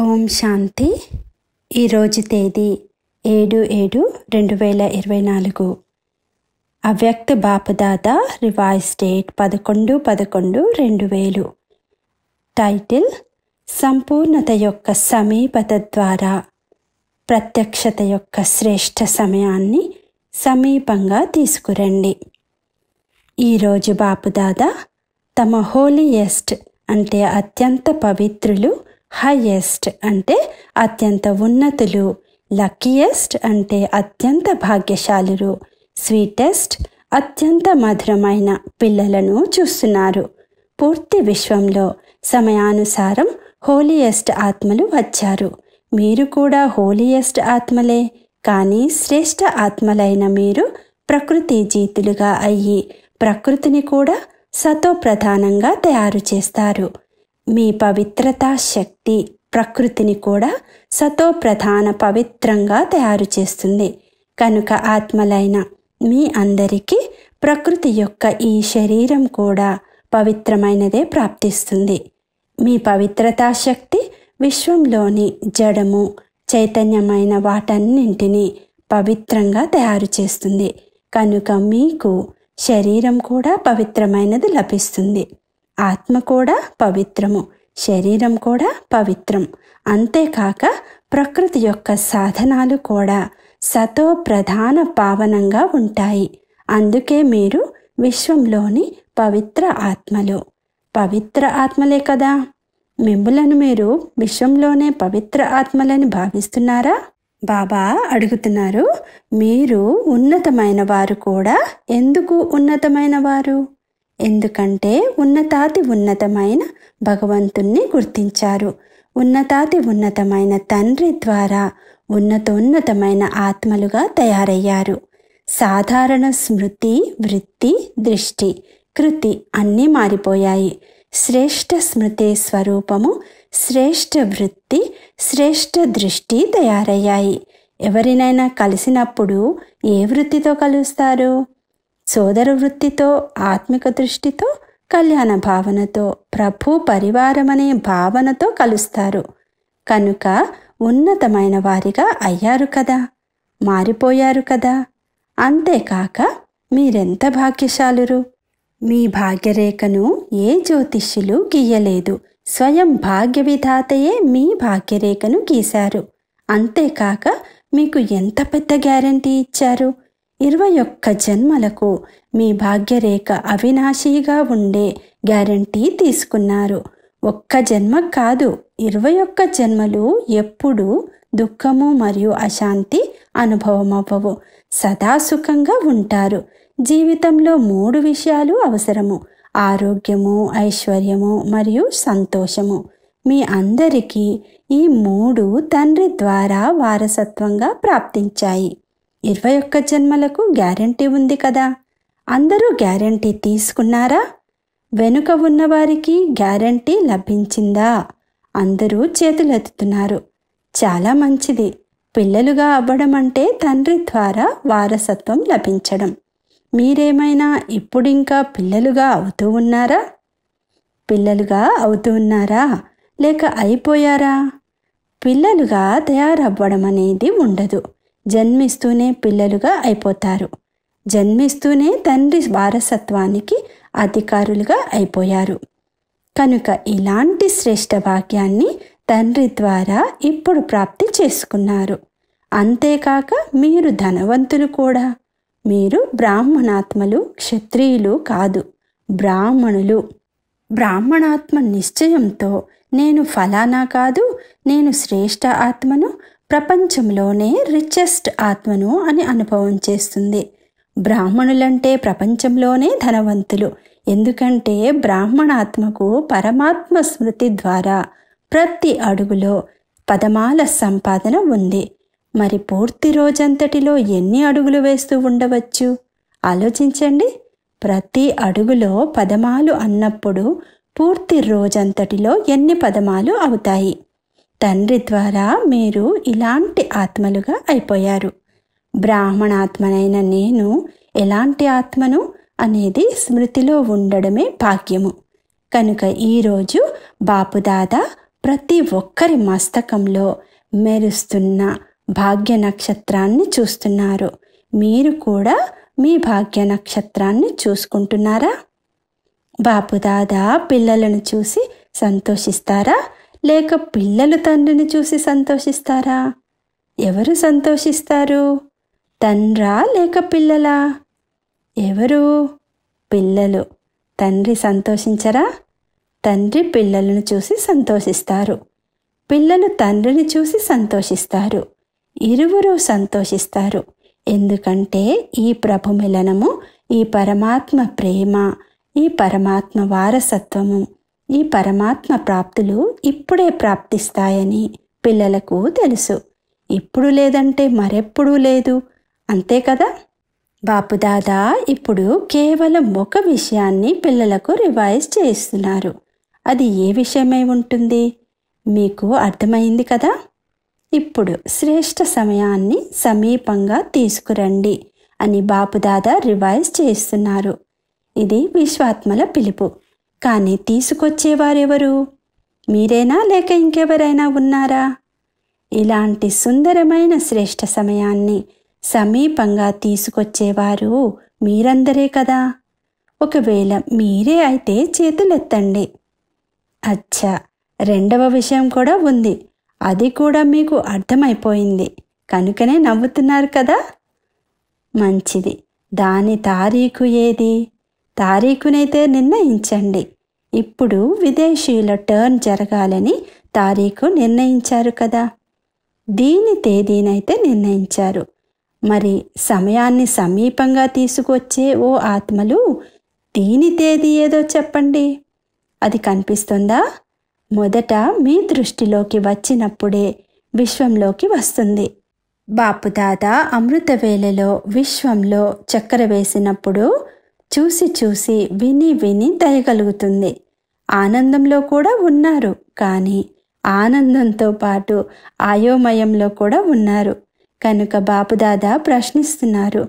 ఓం శాంతి ఈరోజు తేదీ ఏడు ఏడు రెండు వేల ఇరవై నాలుగు అవ్యక్త బాపదాత రివైజ్ డేట్ పదకొండు పదకొండు రెండు వేలు టైటిల్ సంపూర్ణత యొక్క సమీపత ద్వారా ప్రత్యక్షత యొక్క శ్రేష్ఠ సమయాన్ని సమీపంగా తీసుకురండి ఈరోజు బాపుదాత తమ హోలీయెస్ట్ అంటే అత్యంత పవిత్రులు హైయెస్ట్ అంటే అత్యంత ఉన్నతులు లక్కీయెస్ట్ అంటే అత్యంత భాగ్యశాలురు స్వీటెస్ట్ అత్యంత మధురమైన పిల్లలను చూస్తున్నారు పూర్తి విశ్వంలో సమయానుసారం హోలియెస్ట్ ఆత్మలు వచ్చారు మీరు కూడా హోలియెస్ట్ ఆత్మలే కానీ శ్రేష్ఠ ఆత్మలైన మీరు ప్రకృతి జీతులుగా అయ్యి ప్రకృతిని కూడా సతో ప్రధానంగా తయారు చేస్తారు మీ పవిత్రత శక్తి ప్రకృతిని కూడా సతో ప్రధాన పవిత్రంగా తయారు చేస్తుంది కనుక ఆత్మలైన మీ అందరికీ ప్రకృతి యొక్క ఈ శరీరం కూడా పవిత్రమైనదే ప్రాప్తిస్తుంది మీ పవిత్రతా శక్తి విశ్వంలోని జడము చైతన్యమైన వాటన్నింటినీ పవిత్రంగా తయారు చేస్తుంది కనుక మీకు శరీరం కూడా పవిత్రమైనది లభిస్తుంది ఆత్మ కూడా పవిత్రము శరీరం కూడా పవిత్రం అంతేకాక ప్రకృతి యొక్క సాధనాలు కూడా సతో ప్రధాన పావనంగా ఉంటాయి అందుకే మీరు విశ్వంలోని పవిత్ర ఆత్మలు పవిత్ర ఆత్మలే కదా మిమ్ములను మీరు విశ్వంలోనే పవిత్ర ఆత్మలని భావిస్తున్నారా బాబా అడుగుతున్నారు మీరు ఉన్నతమైన వారు కూడా ఎందుకు ఉన్నతమైన వారు ఎందుకంటే ఉన్నతాతి ఉన్నతమైన భగవంతుణ్ణి గుర్తించారు ఉన్నతాతి ఉన్నతమైన తండ్రి ద్వారా ఉన్నతోన్నతమైన ఆత్మలుగా తయారయ్యారు సాధారణ స్మృతి వృత్తి దృష్టి కృతి అన్నీ మారిపోయాయి శ్రేష్ఠ స్మృతి స్వరూపము శ్రేష్ఠ వృత్తి శ్రేష్ఠ దృష్టి తయారయ్యాయి ఎవరినైనా కలిసినప్పుడు ఏ వృత్తితో కలుస్తారు సోదర వృత్తితో ఆత్మిక దృష్టితో కళ్యాణ భావనతో ప్రభు పరివారమనే భావనతో కలుస్తారు కనుక ఉన్నతమైన వారిగా అయ్యారు కదా మారిపోయారు కదా అంతేకాక మీరెంత భాగ్యశాలురు మీ భాగ్యరేఖను ఏ జ్యోతిష్యులు గీయలేదు స్వయం భాగ్య విధాతయే మీ భాగ్యరేఖను గీశారు అంతేకాక మీకు ఎంత పెద్ద గ్యారంటీ ఇచ్చారు ఇరవై ఒక్క జన్మలకు మీ భాగ్యరేఖ అవినాశిగా ఉండే గ్యారంటీ తీసుకున్నారు ఒక్క జన్మ కాదు ఇరవై ఒక్క జన్మలు ఎప్పుడూ దుఃఖము మరియు అశాంతి అనుభవమవ్వవు సదా సుఖంగా ఉంటారు జీవితంలో మూడు విషయాలు అవసరము ఆరోగ్యము ఐశ్వర్యము మరియు సంతోషము మీ అందరికీ ఈ మూడు తండ్రి ద్వారా వారసత్వంగా ప్రాప్తించాయి ఇరవై ఒక్క జన్మలకు గ్యారంటీ ఉంది కదా అందరూ గ్యారంటీ తీసుకున్నారా వెనుక ఉన్నవారికి గ్యారంటీ లభించిందా అందరూ చేతులెత్తుతున్నారు చాలా మంచిది పిల్లలుగా అవ్వడం అంటే తండ్రి ద్వారా వారసత్వం లభించడం మీరేమైనా ఇప్పుడింకా పిల్లలుగా అవుతూ ఉన్నారా పిల్లలుగా అవుతూ ఉన్నారా లేక అయిపోయారా పిల్లలుగా తయారవ్వడం అనేది ఉండదు జన్మిస్తూనే పిల్లలుగా అయిపోతారు జన్మిస్తూనే తండ్రి వారసత్వానికి అధికారులుగా అయిపోయారు కనుక ఇలాంటి శ్రేష్ట భాగ్యాన్ని తండ్రి ద్వారా ఇప్పుడు ప్రాప్తి చేసుకున్నారు అంతేకాక మీరు ధనవంతులు కూడా మీరు బ్రాహ్మణాత్మలు క్షత్రియులు కాదు బ్రాహ్మణులు బ్రాహ్మణాత్మ నిశ్చయంతో నేను ఫలానా కాదు నేను శ్రేష్ట ఆత్మను ప్రపంచంలోనే రిచెస్ట్ ఆత్మను అని అనుభవం చేస్తుంది బ్రాహ్మణులంటే ప్రపంచంలోనే ధనవంతులు ఎందుకంటే బ్రాహ్మణాత్మకు పరమాత్మ స్మృతి ద్వారా ప్రతి అడుగులో పదమాల సంపాదన ఉంది మరి పూర్తి రోజంతటిలో ఎన్ని అడుగులు వేస్తూ ఉండవచ్చు ఆలోచించండి ప్రతి అడుగులో పదమాలు అన్నప్పుడు పూర్తి రోజంతటిలో ఎన్ని పదమాలు అవుతాయి తండ్రి ద్వారా మీరు ఇలాంటి ఆత్మలుగా అయిపోయారు బ్రాహ్మణాత్మనైన నేను ఎలాంటి ఆత్మను అనేది స్మృతిలో ఉండడమే భాగ్యము కనుక ఈరోజు బాపుదాద ప్రతి ఒక్కరి మస్తకంలో మెరుస్తున్న భాగ్య నక్షత్రాన్ని చూస్తున్నారు మీరు కూడా మీ భాగ్య నక్షత్రాన్ని చూసుకుంటున్నారా బాపుదాద పిల్లలను చూసి సంతోషిస్తారా లేక పిల్లలు తండ్రిని చూసి సంతోషిస్తారా ఎవరు సంతోషిస్తారు తండ్రా లేక పిల్లలా ఎవరు పిల్లలు తండ్రి సంతోషించరా తండ్రి పిల్లలను చూసి సంతోషిస్తారు పిల్లలు తండ్రిని చూసి సంతోషిస్తారు ఇరువురు సంతోషిస్తారు ఎందుకంటే ఈ ప్రభు మిలనము ఈ పరమాత్మ ప్రేమ ఈ పరమాత్మ వారసత్వము ఈ పరమాత్మ ప్రాప్తులు ఇప్పుడే ప్రాప్తిస్తాయని పిల్లలకు తెలుసు ఇప్పుడు లేదంటే మరెప్పుడూ లేదు అంతే కదా బాపుదాదా ఇప్పుడు కేవలం ఒక విషయాన్ని పిల్లలకు రివైజ్ చేస్తున్నారు అది ఏ విషయమై ఉంటుంది మీకు అర్థమైంది కదా ఇప్పుడు శ్రేష్ట సమయాన్ని సమీపంగా తీసుకురండి అని బాపుదాదా రివైజ్ చేస్తున్నారు ఇది విశ్వాత్మల పిలుపు కానీ తీసుకొచ్చేవారెవరు మీరేనా లేక ఇంకెవరైనా ఉన్నారా ఇలాంటి సుందరమైన శ్రేష్ఠ సమయాన్ని సమీపంగా తీసుకొచ్చేవారు మీరందరే కదా ఒకవేళ మీరే అయితే చేతులెత్తండి అచ్చా రెండవ విషయం కూడా ఉంది అది కూడా మీకు అర్థమైపోయింది కనుకనే నవ్వుతున్నారు కదా మంచిది దాని తారీఖు ఏది తారీఖునైతే నిర్ణయించండి ఇప్పుడు విదేశీయుల టర్న్ జరగాలని తారీఖు నిర్ణయించారు కదా దీని తేదీనైతే నిర్ణయించారు మరి సమయాన్ని సమీపంగా తీసుకొచ్చే ఓ ఆత్మలు దీని తేదీ ఏదో చెప్పండి అది కనిపిస్తుందా మొదట మీ దృష్టిలోకి వచ్చినప్పుడే విశ్వంలోకి వస్తుంది బాపుదాదా అమృత వేళలో విశ్వంలో చక్కెర వేసినప్పుడు చూసి చూసి విని విని దయగలుగుతుంది ఆనందంలో కూడా ఉన్నారు కానీ ఆనందంతో పాటు ఆయోమయంలో కూడా ఉన్నారు కనుక బాపుదాద ప్రశ్నిస్తున్నారు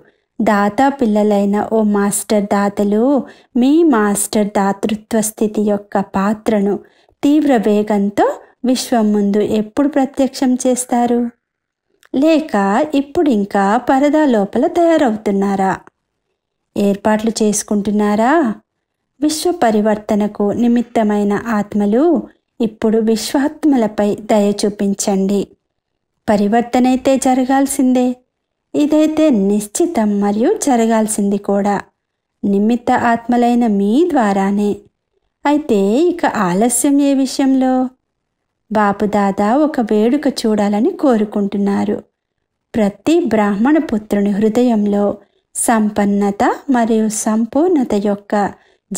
దాత పిల్లలైన ఓ మాస్టర్ దాతలు మీ మాస్టర్ దాతృత్వ స్థితి యొక్క పాత్రను తీవ్ర వేగంతో విశ్వం ముందు ఎప్పుడు ప్రత్యక్షం చేస్తారు లేక ఇప్పుడు ఇంకా పరదా లోపల తయారవుతున్నారా ఏర్పాట్లు చేసుకుంటున్నారా విశ్వ పరివర్తనకు నిమిత్తమైన ఆత్మలు ఇప్పుడు విశ్వాత్మలపై దయ చూపించండి పరివర్తనైతే జరగాల్సిందే ఇదైతే నిశ్చితం మరియు జరగాల్సింది కూడా నిమిత్త ఆత్మలైన మీ ద్వారానే అయితే ఇక ఆలస్యం ఏ విషయంలో బాపుదాదా ఒక వేడుక చూడాలని కోరుకుంటున్నారు ప్రతి బ్రాహ్మణ పుత్రుని హృదయంలో సంపన్నత మరియు సంపూర్ణత యొక్క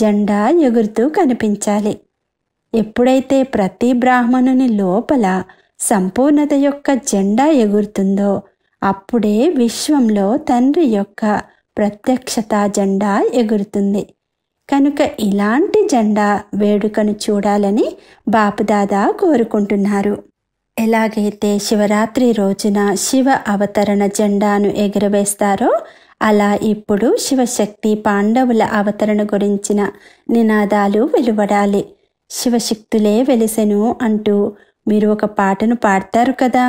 జెండా ఎగురుతూ కనిపించాలి ఎప్పుడైతే ప్రతి బ్రాహ్మణుని లోపల సంపూర్ణత యొక్క జెండా ఎగురుతుందో అప్పుడే విశ్వంలో తండ్రి యొక్క ప్రత్యక్షత జెండా ఎగురుతుంది కనుక ఇలాంటి జెండా వేడుకను చూడాలని బాపుదాదా కోరుకుంటున్నారు ఎలాగైతే శివరాత్రి రోజున శివ అవతరణ జెండాను ఎగురవేస్తారో అలా ఇప్పుడు శివశక్తి పాండవుల అవతరణ గురించిన నినాదాలు వెలువడాలి శివశక్తులే వెలిసెను అంటూ మీరు ఒక పాటను పాడతారు కదా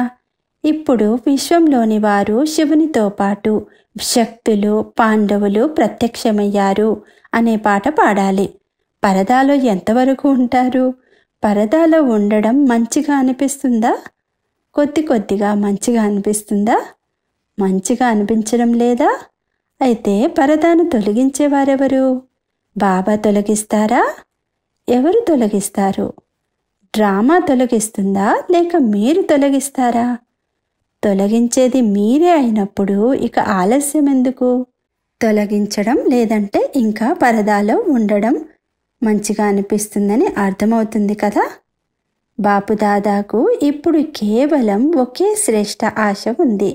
ఇప్పుడు విశ్వంలోని వారు శివునితో పాటు శక్తులు పాండవులు ప్రత్యక్షమయ్యారు అనే పాట పాడాలి పరదాలో ఎంతవరకు ఉంటారు పరదాలో ఉండడం మంచిగా అనిపిస్తుందా కొద్ది కొద్దిగా మంచిగా అనిపిస్తుందా మంచిగా అనిపించడం లేదా అయితే పరదాను తొలగించేవారెవరు బాబా తొలగిస్తారా ఎవరు తొలగిస్తారు డ్రామా తొలగిస్తుందా లేక మీరు తొలగిస్తారా తొలగించేది మీరే అయినప్పుడు ఇక ఆలస్యం ఎందుకు తొలగించడం లేదంటే ఇంకా పరదాలో ఉండడం మంచిగా అనిపిస్తుందని అర్థమవుతుంది కదా బాపు దాదాకు ఇప్పుడు కేవలం ఒకే శ్రేష్ట ఆశ ఉంది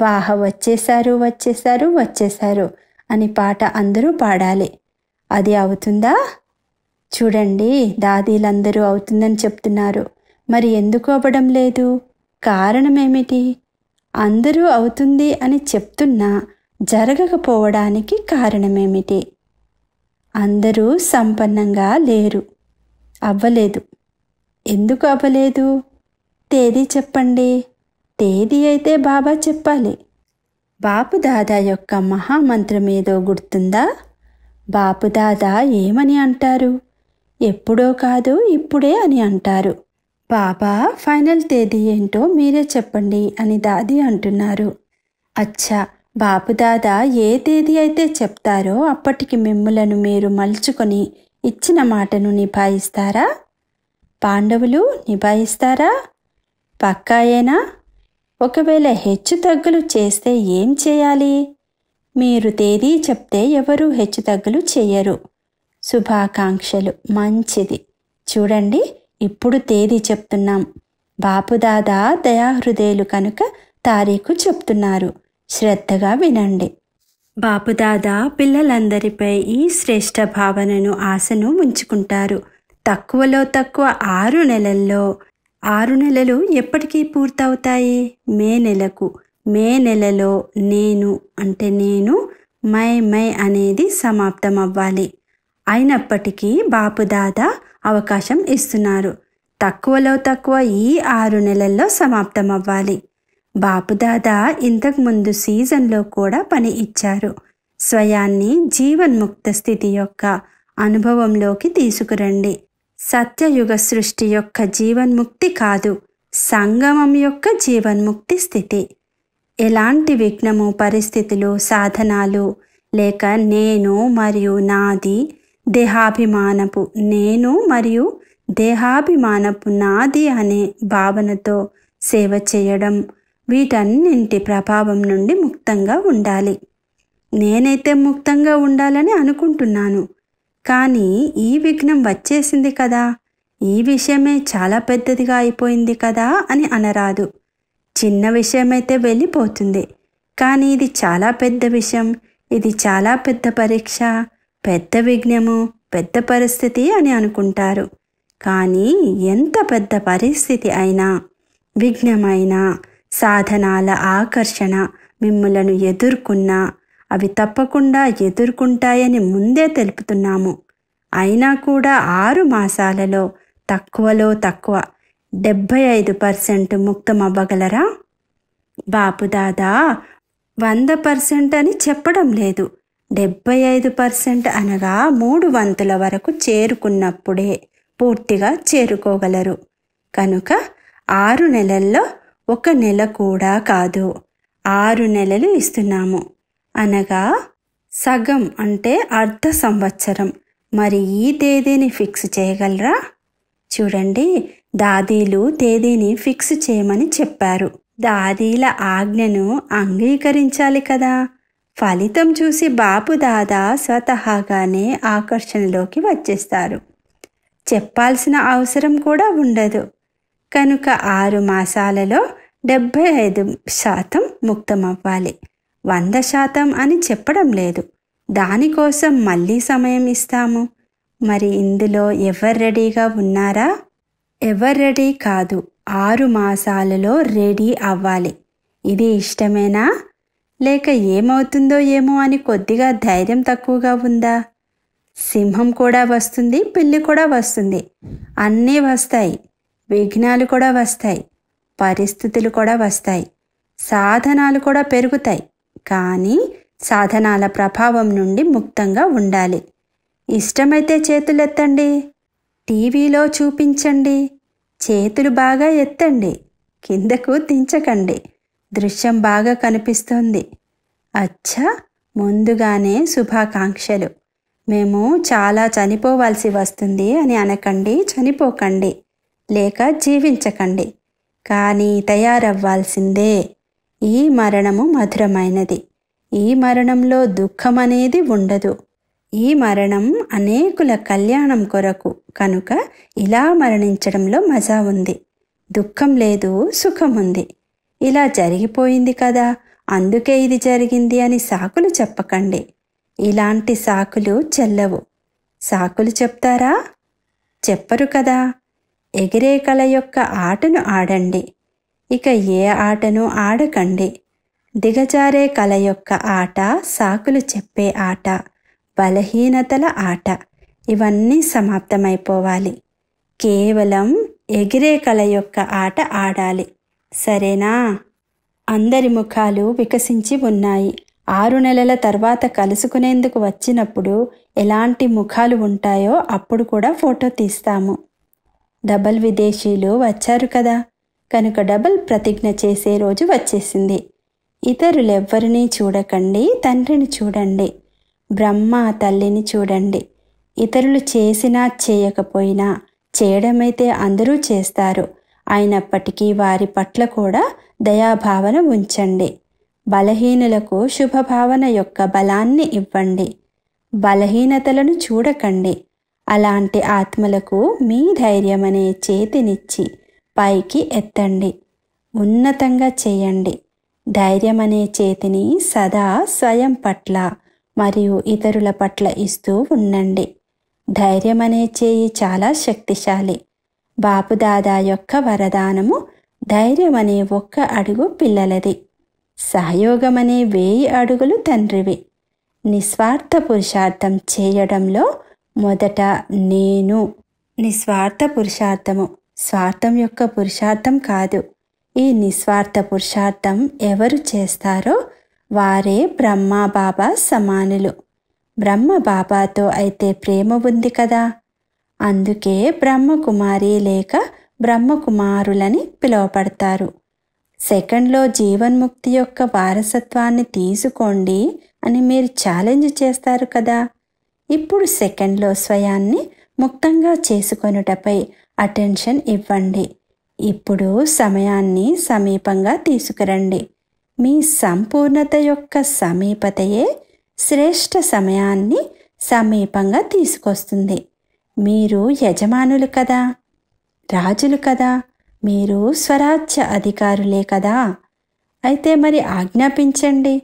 వాహ వచ్చేశారు వచ్చేశారు వచ్చేశారు అని పాట అందరూ పాడాలి అది అవుతుందా చూడండి దాదీలందరూ అవుతుందని చెప్తున్నారు మరి ఎందుకు అవ్వడం లేదు కారణమేమిటి అందరూ అవుతుంది అని చెప్తున్నా జరగకపోవడానికి కారణమేమిటి అందరూ సంపన్నంగా లేరు అవ్వలేదు ఎందుకు అవ్వలేదు తేదీ చెప్పండి తేదీ అయితే బాబా చెప్పాలి బాపు దాదా యొక్క మహామంత్రం ఏదో గుర్తుందా బాపు దాదా ఏమని అంటారు ఎప్పుడో కాదు ఇప్పుడే అని అంటారు బాబా ఫైనల్ తేదీ ఏంటో మీరే చెప్పండి అని దాది అంటున్నారు అచ్చా బాపు దాదా ఏ తేదీ అయితే చెప్తారో అప్పటికి మిమ్ములను మీరు మలుచుకొని ఇచ్చిన మాటను నిభాయిస్తారా పాండవులు నిభాయిస్తారా పక్కాయేనా ఒకవేళ హెచ్చు తగ్గులు చేస్తే ఏం చేయాలి మీరు తేదీ చెప్తే ఎవరు హెచ్చు తగ్గులు చేయరు శుభాకాంక్షలు మంచిది చూడండి ఇప్పుడు తేదీ చెప్తున్నాం బాపుదాదా దయాహృదయులు కనుక తారీఖు చెప్తున్నారు శ్రద్ధగా వినండి బాపుదాదా పిల్లలందరిపై ఈ శ్రేష్ఠ భావనను ఆశను ఉంచుకుంటారు తక్కువలో తక్కువ ఆరు నెలల్లో ఆరు నెలలు ఎప్పటికీ పూర్తవుతాయి మే నెలకు మే నెలలో నేను అంటే నేను మై మై అనేది సమాప్తం అవ్వాలి అయినప్పటికీ బాపుదాదా అవకాశం ఇస్తున్నారు తక్కువలో తక్కువ ఈ ఆరు నెలల్లో సమాప్తం అవ్వాలి బాపుదాదా ఇంతకుముందు సీజన్లో కూడా పని ఇచ్చారు స్వయాన్ని జీవన్ముక్త స్థితి యొక్క అనుభవంలోకి తీసుకురండి సత్యయుగ సృష్టి యొక్క జీవన్ముక్తి కాదు సంగమం యొక్క జీవన్ముక్తి స్థితి ఎలాంటి విఘ్నము పరిస్థితులు సాధనాలు లేక నేను మరియు నాది దేహాభిమానపు నేను మరియు దేహాభిమానపు నాది అనే భావనతో సేవ చేయడం వీటన్నింటి ప్రభావం నుండి ముక్తంగా ఉండాలి నేనైతే ముక్తంగా ఉండాలని అనుకుంటున్నాను కానీ ఈ విఘ్నం వచ్చేసింది కదా ఈ విషయమే చాలా పెద్దదిగా అయిపోయింది కదా అని అనరాదు చిన్న విషయమైతే వెళ్ళిపోతుంది కానీ ఇది చాలా పెద్ద విషయం ఇది చాలా పెద్ద పరీక్ష పెద్ద విఘ్నము పెద్ద పరిస్థితి అని అనుకుంటారు కానీ ఎంత పెద్ద పరిస్థితి అయినా విఘ్నమైన సాధనాల ఆకర్షణ మిమ్మలను ఎదుర్కొన్న అవి తప్పకుండా ఎదుర్కొంటాయని ముందే తెలుపుతున్నాము అయినా కూడా ఆరు మాసాలలో తక్కువలో తక్కువ డెబ్భై ఐదు పర్సెంట్ ముక్తమవ్వగలరా బాపుదాదా వంద పర్సెంట్ అని చెప్పడం లేదు డెబ్బై ఐదు పర్సెంట్ అనగా మూడు వంతుల వరకు చేరుకున్నప్పుడే పూర్తిగా చేరుకోగలరు కనుక ఆరు నెలల్లో ఒక నెల కూడా కాదు ఆరు నెలలు ఇస్తున్నాము అనగా సగం అంటే అర్ధ సంవత్సరం మరి ఈ తేదీని ఫిక్స్ చేయగలరా చూడండి దాదీలు తేదీని ఫిక్స్ చేయమని చెప్పారు దాదీల ఆజ్ఞను అంగీకరించాలి కదా ఫలితం చూసి బాపు దాదా స్వతహాగానే ఆకర్షణలోకి వచ్చేస్తారు చెప్పాల్సిన అవసరం కూడా ఉండదు కనుక ఆరు మాసాలలో డెబ్భై ఐదు శాతం ముక్తమవ్వాలి వంద శాతం అని చెప్పడం లేదు దానికోసం మళ్ళీ సమయం ఇస్తాము మరి ఇందులో ఎవరు రెడీగా ఉన్నారా ఎవరు రెడీ కాదు ఆరు మాసాలలో రెడీ అవ్వాలి ఇది ఇష్టమేనా లేక ఏమవుతుందో ఏమో అని కొద్దిగా ధైర్యం తక్కువగా ఉందా సింహం కూడా వస్తుంది పిల్లి కూడా వస్తుంది అన్నీ వస్తాయి విఘ్నాలు కూడా వస్తాయి పరిస్థితులు కూడా వస్తాయి సాధనాలు కూడా పెరుగుతాయి కానీ సాధనాల ప్రభావం నుండి ముక్తంగా ఉండాలి ఇష్టమైతే చేతులెత్తండి టీవీలో చూపించండి చేతులు బాగా ఎత్తండి కిందకు దించకండి దృశ్యం బాగా కనిపిస్తుంది అచ్చా ముందుగానే శుభాకాంక్షలు మేము చాలా చనిపోవాల్సి వస్తుంది అని అనకండి చనిపోకండి లేక జీవించకండి కానీ తయారవ్వాల్సిందే ఈ మరణము మధురమైనది ఈ మరణంలో దుఃఖం అనేది ఉండదు ఈ మరణం అనేకుల కళ్యాణం కొరకు కనుక ఇలా మరణించడంలో మజా ఉంది దుఃఖం లేదు సుఖం ఉంది ఇలా జరిగిపోయింది కదా అందుకే ఇది జరిగింది అని సాకులు చెప్పకండి ఇలాంటి సాకులు చెల్లవు సాకులు చెప్తారా చెప్పరు కదా ఎగిరే కళ యొక్క ఆటను ఆడండి ఇక ఏ ఆటను ఆడకండి దిగజారే కళ యొక్క ఆట సాకులు చెప్పే ఆట బలహీనతల ఆట ఇవన్నీ సమాప్తమైపోవాలి కేవలం ఎగిరే కళ యొక్క ఆట ఆడాలి సరేనా అందరి ముఖాలు వికసించి ఉన్నాయి ఆరు నెలల తర్వాత కలుసుకునేందుకు వచ్చినప్పుడు ఎలాంటి ముఖాలు ఉంటాయో అప్పుడు కూడా ఫోటో తీస్తాము డబల్ విదేశీలు వచ్చారు కదా కనుక డబల్ ప్రతిజ్ఞ చేసే రోజు వచ్చేసింది ఇతరులెవ్వరినీ చూడకండి తండ్రిని చూడండి బ్రహ్మ తల్లిని చూడండి ఇతరులు చేసినా చేయకపోయినా చేయడమైతే అందరూ చేస్తారు అయినప్పటికీ వారి పట్ల కూడా దయాభావన ఉంచండి బలహీనులకు శుభభావన యొక్క బలాన్ని ఇవ్వండి బలహీనతలను చూడకండి అలాంటి ఆత్మలకు మీ ధైర్యమనే చేతినిచ్చి పైకి ఎత్తండి ఉన్నతంగా చేయండి ధైర్యం అనే చేతిని సదా స్వయం పట్ల మరియు ఇతరుల పట్ల ఇస్తూ ఉండండి ధైర్యం అనే చేయి చాలా శక్తిశాలి బాపుదాదా యొక్క వరదానము ధైర్యం అనే ఒక్క అడుగు పిల్లలది సహయోగం అనే వేయి అడుగులు తండ్రివి నిస్వార్థ పురుషార్థం చేయడంలో మొదట నేను నిస్వార్థ పురుషార్థము స్వార్థం యొక్క పురుషార్థం కాదు ఈ నిస్వార్థ పురుషార్థం ఎవరు చేస్తారో వారే బ్రహ్మ బాబా సమానులు బ్రహ్మ బాబాతో అయితే ప్రేమ ఉంది కదా అందుకే బ్రహ్మకుమారి లేక బ్రహ్మకుమారులని పిలువపడతారు సెకండ్లో జీవన్ముక్తి యొక్క వారసత్వాన్ని తీసుకోండి అని మీరు ఛాలెంజ్ చేస్తారు కదా ఇప్పుడు సెకండ్లో స్వయాన్ని ముక్తంగా చేసుకొనుటపై అటెన్షన్ ఇవ్వండి ఇప్పుడు సమయాన్ని సమీపంగా తీసుకురండి మీ సంపూర్ణత యొక్క సమీపతయే శ్రేష్ట సమయాన్ని సమీపంగా తీసుకొస్తుంది మీరు యజమానులు కదా రాజులు కదా మీరు స్వరాజ్య అధికారులే కదా అయితే మరి ఆజ్ఞాపించండి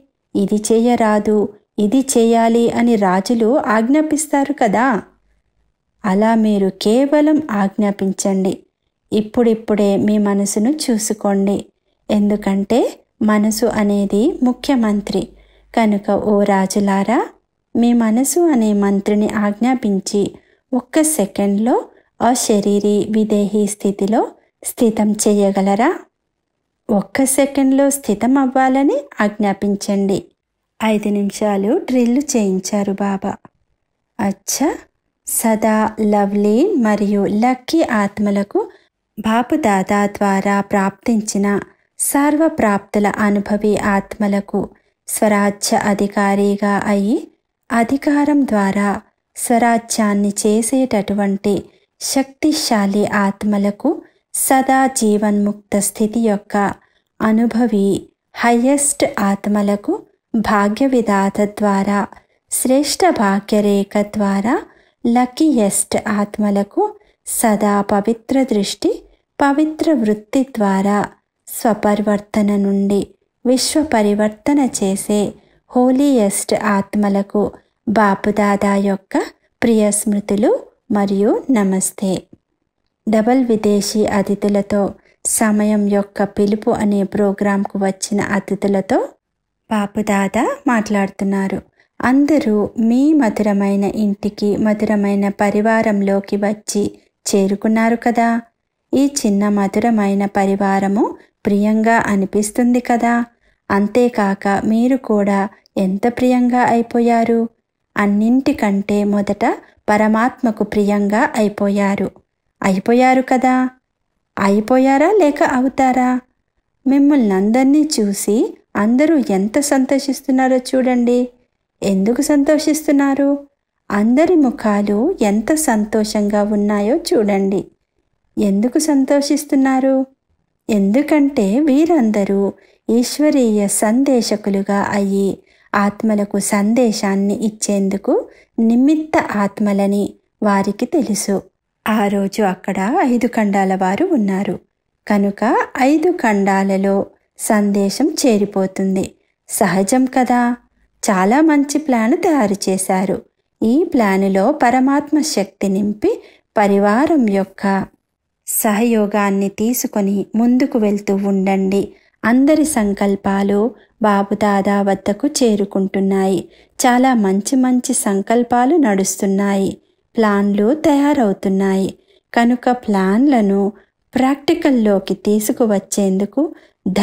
ఇది చేయరాదు ఇది చేయాలి అని రాజులు ఆజ్ఞాపిస్తారు కదా అలా మీరు కేవలం ఆజ్ఞాపించండి ఇప్పుడిప్పుడే మీ మనసును చూసుకోండి ఎందుకంటే మనసు అనేది ముఖ్యమంత్రి కనుక ఓ రాజులారా మీ మనసు అనే మంత్రిని ఆజ్ఞాపించి ఒక్క సెకండ్లో అశరీరీ విదేహీ స్థితిలో స్థితం చేయగలరా ఒక్క సెకండ్లో స్థితం అవ్వాలని ఆజ్ఞాపించండి ఐదు నిమిషాలు డ్రిల్లు చేయించారు బాబా అచ్చా సదా లవ్లీ మరియు లక్కీ ఆత్మలకు బాపుదాదా ద్వారా ప్రాప్తించిన సర్వప్రాప్తుల అనుభవి ఆత్మలకు స్వరాజ్య అధికారిగా అయి అధికారం ద్వారా స్వరాజ్యాన్ని చేసేటటువంటి శక్తిశాలి ఆత్మలకు సదా జీవన్ముక్త స్థితి యొక్క అనుభవి హయ్యెస్ట్ ఆత్మలకు భాగ్య విధాత ద్వారా శ్రేష్ఠ భాగ్యరేఖ ద్వారా లక్కీయెస్ట్ ఆత్మలకు సదా పవిత్ర దృష్టి పవిత్ర వృత్తి ద్వారా స్వపరివర్తన నుండి విశ్వ పరివర్తన చేసే హోలీయెస్ట్ ఆత్మలకు బాపుదాదా యొక్క ప్రియ స్మృతులు మరియు నమస్తే డబల్ విదేశీ అతిథులతో సమయం యొక్క పిలుపు అనే ప్రోగ్రాంకు వచ్చిన అతిథులతో బాపుదాదా మాట్లాడుతున్నారు అందరూ మీ మధురమైన ఇంటికి మధురమైన పరివారంలోకి వచ్చి చేరుకున్నారు కదా ఈ చిన్న మధురమైన పరివారము ప్రియంగా అనిపిస్తుంది కదా అంతేకాక మీరు కూడా ఎంత ప్రియంగా అయిపోయారు అన్నింటికంటే మొదట పరమాత్మకు ప్రియంగా అయిపోయారు అయిపోయారు కదా అయిపోయారా లేక అవుతారా మిమ్మల్ని అందరినీ చూసి అందరూ ఎంత సంతోషిస్తున్నారో చూడండి ఎందుకు సంతోషిస్తున్నారు అందరి ముఖాలు ఎంత సంతోషంగా ఉన్నాయో చూడండి ఎందుకు సంతోషిస్తున్నారు ఎందుకంటే వీరందరూ ఈశ్వరీయ సందేశకులుగా అయ్యి ఆత్మలకు సందేశాన్ని ఇచ్చేందుకు నిమిత్త ఆత్మలని వారికి తెలుసు ఆ రోజు అక్కడ ఐదు ఖండాల వారు ఉన్నారు కనుక ఐదు ఖండాలలో సందేశం చేరిపోతుంది సహజం కదా చాలా మంచి ప్లాన్ తయారు చేశారు ఈ ప్లానులో పరమాత్మ శక్తి నింపి పరివారం యొక్క సహయోగాన్ని తీసుకొని ముందుకు వెళ్తూ ఉండండి అందరి సంకల్పాలు బాబు దాదా వద్దకు చేరుకుంటున్నాయి చాలా మంచి మంచి సంకల్పాలు నడుస్తున్నాయి ప్లాన్లు తయారవుతున్నాయి కనుక ప్లాన్లను ప్రాక్టికల్లోకి తీసుకువచ్చేందుకు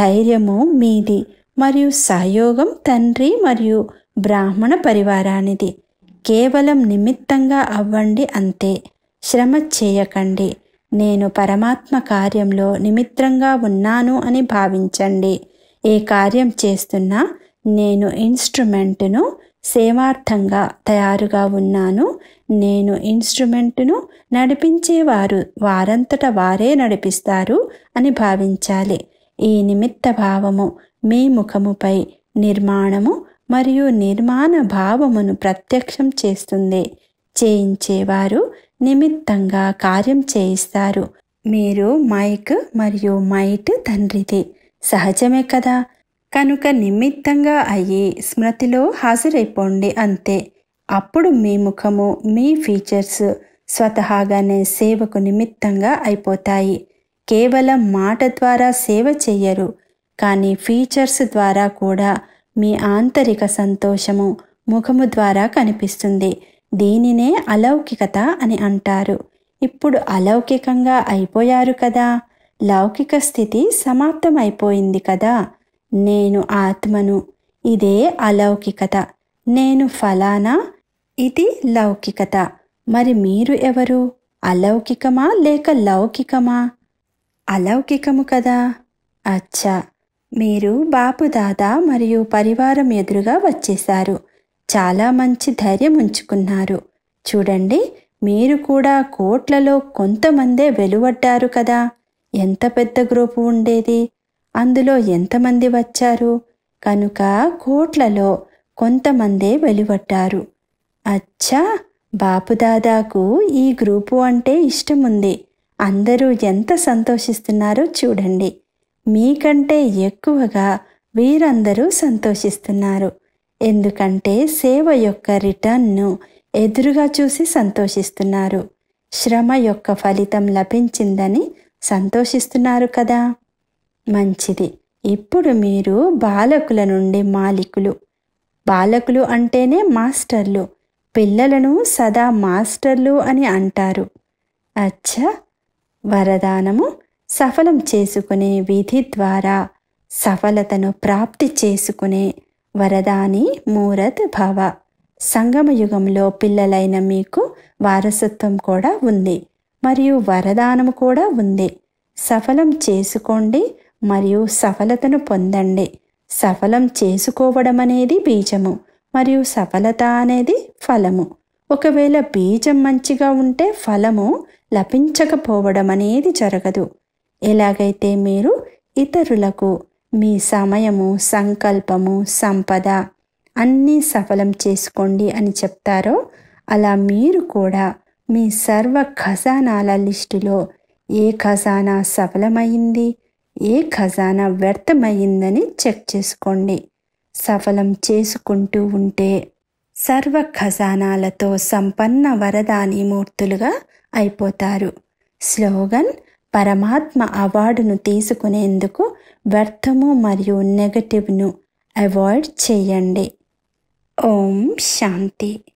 ధైర్యము మీది మరియు సహయోగం తండ్రి మరియు బ్రాహ్మణ పరివారానిది కేవలం నిమిత్తంగా అవ్వండి అంతే శ్రమ చేయకండి నేను పరమాత్మ కార్యంలో నిమిత్రంగా ఉన్నాను అని భావించండి ఏ కార్యం చేస్తున్నా నేను ఇన్స్ట్రుమెంట్ను సేవార్థంగా తయారుగా ఉన్నాను నేను ఇన్స్ట్రుమెంట్ను నడిపించేవారు వారంతట వారే నడిపిస్తారు అని భావించాలి ఈ నిమిత్త భావము మీ ముఖముపై నిర్మాణము మరియు నిర్మాణ భావమును ప్రత్యక్షం చేస్తుంది చేయించేవారు నిమిత్తంగా కార్యం చేయిస్తారు మీరు మైక్ మరియు మైట్ తండ్రిది సహజమే కదా కనుక నిమిత్తంగా అయ్యి స్మృతిలో హాజరైపోండి అంతే అప్పుడు మీ ముఖము మీ ఫీచర్స్ స్వతహాగానే సేవకు నిమిత్తంగా అయిపోతాయి కేవలం మాట ద్వారా సేవ చెయ్యరు కానీ ఫీచర్స్ ద్వారా కూడా మీ ఆంతరిక సంతోషము ముఖము ద్వారా కనిపిస్తుంది దీనినే అలౌకికత అని అంటారు ఇప్పుడు అలౌకికంగా అయిపోయారు కదా లౌకిక స్థితి సమాప్తమైపోయింది కదా నేను ఆత్మను ఇదే అలౌకికత నేను ఫలానా ఇది లౌకికత మరి మీరు ఎవరు అలౌకికమా లేక లౌకికమా అలౌకికము కదా అచ్చా మీరు బాపు దాదా మరియు పరివారం ఎదురుగా వచ్చేశారు చాలా మంచి ధైర్యం ఉంచుకున్నారు చూడండి మీరు కూడా కోట్లలో కొంతమందే వెలువడ్డారు కదా ఎంత పెద్ద గ్రూపు ఉండేది అందులో ఎంతమంది వచ్చారు కనుక కోట్లలో కొంతమందే వెలువడ్డారు అచ్చా బాపుదాదాకు ఈ గ్రూపు అంటే ఇష్టముంది అందరూ ఎంత సంతోషిస్తున్నారో చూడండి మీకంటే ఎక్కువగా వీరందరూ సంతోషిస్తున్నారు ఎందుకంటే సేవ యొక్క రిటర్న్ను ఎదురుగా చూసి సంతోషిస్తున్నారు శ్రమ యొక్క ఫలితం లభించిందని సంతోషిస్తున్నారు కదా మంచిది ఇప్పుడు మీరు బాలకుల నుండి మాలికులు బాలకులు అంటేనే మాస్టర్లు పిల్లలను సదా మాస్టర్లు అని అంటారు అచ్చా వరదానము సఫలం చేసుకునే విధి ద్వారా సఫలతను ప్రాప్తి చేసుకునే వరదాని మూరత్ భవ సంగమయుగంలో పిల్లలైన మీకు వారసత్వం కూడా ఉంది మరియు వరదానము కూడా ఉంది సఫలం చేసుకోండి మరియు సఫలతను పొందండి సఫలం చేసుకోవడం అనేది బీజము మరియు సఫలత అనేది ఫలము ఒకవేళ బీజం మంచిగా ఉంటే ఫలము లభించకపోవడం అనేది జరగదు ఎలాగైతే మీరు ఇతరులకు మీ సమయము సంకల్పము సంపద అన్నీ సఫలం చేసుకోండి అని చెప్తారో అలా మీరు కూడా మీ సర్వ ఖజానాల లిస్టులో ఏ ఖజానా సఫలమైంది ఏ ఖజానా వ్యర్థమైందని చెక్ చేసుకోండి సఫలం చేసుకుంటూ ఉంటే సర్వ ఖజానాలతో సంపన్న వరదాని మూర్తులుగా అయిపోతారు స్లోగన్ పరమాత్మ అవార్డును తీసుకునేందుకు వ్యర్థము మరియు నెగటివ్ను అవాయిడ్ చేయండి ఓం శాంతి